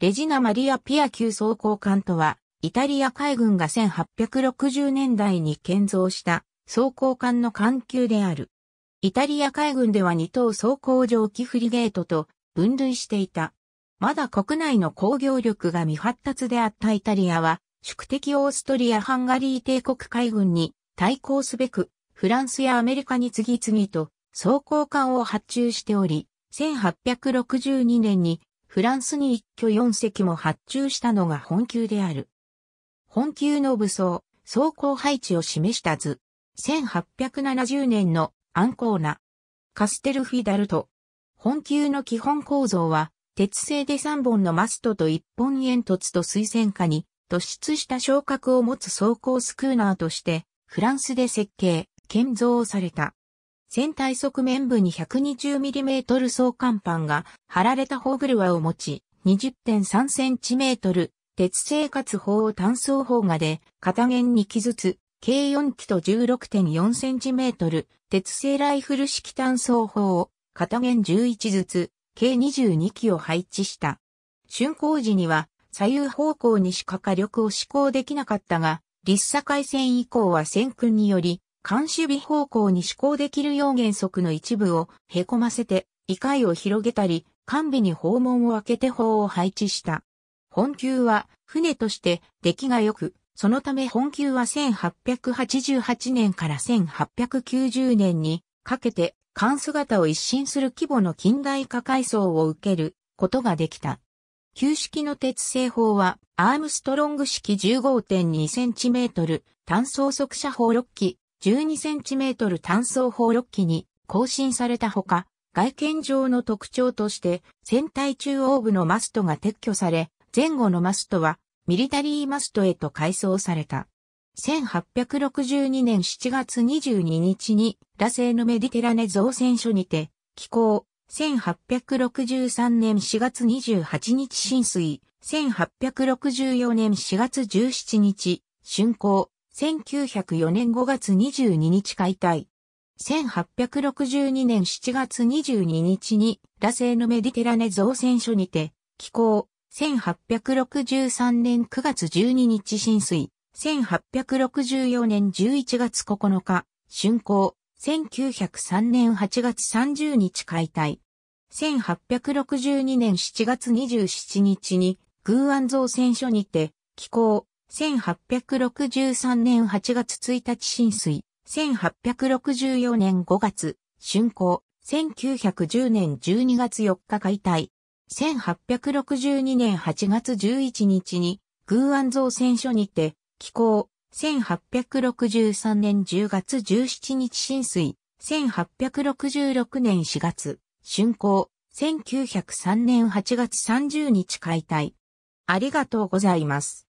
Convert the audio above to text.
レジナ・マリア・ピア級装甲艦とは、イタリア海軍が1860年代に建造した装甲艦の艦級である。イタリア海軍では2等装甲蒸気フリゲートと分類していた。まだ国内の工業力が未発達であったイタリアは、宿敵オーストリア・ハンガリー帝国海軍に対抗すべく、フランスやアメリカに次々と装甲艦を発注しており、1862年にフランスに一挙四隻も発注したのが本級である。本級の武装、走行配置を示した図。1870年のアンコーナ。カステルフィダルト。本級の基本構造は、鉄製で3本のマストと1本煙突と水線下に突出した昇格を持つ装甲スクーナーとして、フランスで設計、建造された。船体側面部に 120mm 装甲板が貼られたホーグル輪を持ち、20.3cm 鉄かつ砲を単装砲画で片弦2機ずつ、計4機と 16.4cm 鉄製ライフル式単装砲を片弦11ずつ、計22機を配置した。竣工時には左右方向にしか火力を試行できなかったが、立佐海戦以降は戦訓により、監視微方向に思行できる要原則の一部を凹ませて、異界を広げたり、完備に訪問を開けて法を配置した。本級は船として出来が良く、そのため本級は1888年から1890年にかけて、艦姿を一新する規模の近代化改装を受けることができた。旧式の鉄製砲は、アームストロング式 15.2cm 単装速射砲6機、12cm 単装砲6機に更新されたほか、外見上の特徴として船体中央部のマストが撤去され、前後のマストはミリタリーマストへと改装された。1862年7月22日に、ラセーメディテラネ造船所にて、寄港。1863年4月28日浸水。1864年4月17日、竣工。1904年5月22日解体。1862年7月22日に、ラセーヌメディテラネ造船所にて、寄港。1863年9月12日浸水。1864年11月9日、竣工。1903年8月30日解体。1862年7月27日に、偶安造船所にて、寄港。1863年8月1日浸水、1864年5月、竣工、1910年12月4日解体、1862年8月11日に、偶安造船所にて、寄港、1863年10月17日浸水、1866年4月、竣工、1903年8月30日解体。ありがとうございます。